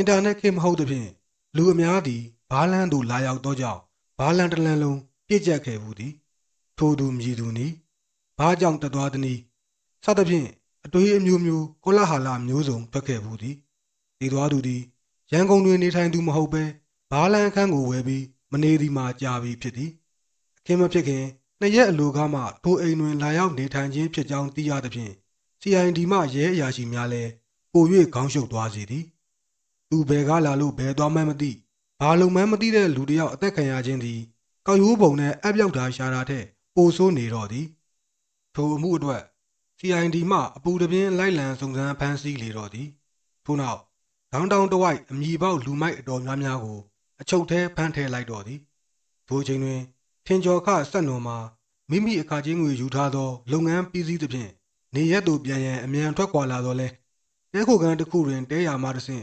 အင်တာနက်ခေတ်မဟုတ်သဖြင့်လူအများသည်ဘာလန်သို့လာရောက်သောကြောင့်ဘာလန်တလန်လုံးပြည့်ကျက်ခဲ့ဘူးသည်ထိုသူမြည်သူနီဘာကြောင့်တက်သွားသည်နီစသဖြင့်အတွေးအမျိုးမျိုးကိုလဟာလမျိုးစုံထွက်ခဲ့ဘူးသည်ဒီသွားသူသည်ရန်ကုန်တွင် နေထိုင်သူမဟုတ်ဘဲဘာလန်အခန်းကိုဝယ်ပြီးမနေသည်မှာကြာပြီဖြစ်သည်အခင်းမဖြစ်ခင်နှစ်ရက်အလိုကားမှထိုအိမ်တွင်လာရောက်နေထိုင်ခြင်းဖြစ်ကြောင်းသိရသဖြင့် CID မှရဲအရာရှိများလည်းပို၍ခေါင်းရှုပ်သွားစေသည်သူဘယ်ကလာလို့ဘယ်သွားမှန်းမသိဘာလုံမှန်းမသိတဲ့လူတယောက်အသက်ခံရခြင်းသည်ကောက်ရိုးပုံနဲ့အပြောက်တာရှာတာထက်ပိုဆိုးနေတော့သည်ထိုအမှုအတွက် CID မှအပူတပြင်းလိုက်လံစုံစမ်းဖမ်းဆီးလေတော့သည်ထို့နောက်ဒေါန်တောင်တဝိုက်အမြီပေါက်လူမိုက်အတော်များများကို အချုပ်ထဲဖမ်းထည့်လိုက်တော့သည်ထိုချိန်တွင်ထင်ကျော်ခဆက်နွန်မှာမိမိအခါချင်းငွေယူထားသော လုပ်ငန်းပစ္စည်းတစ်ဖြင့်နေရက်သို့ပြန်ရန်အမြန်ထွက်ခွာလာတော့လဲတဲခိုကန်တစ်ခုတွင်တဲရမှတစ်ဆင့်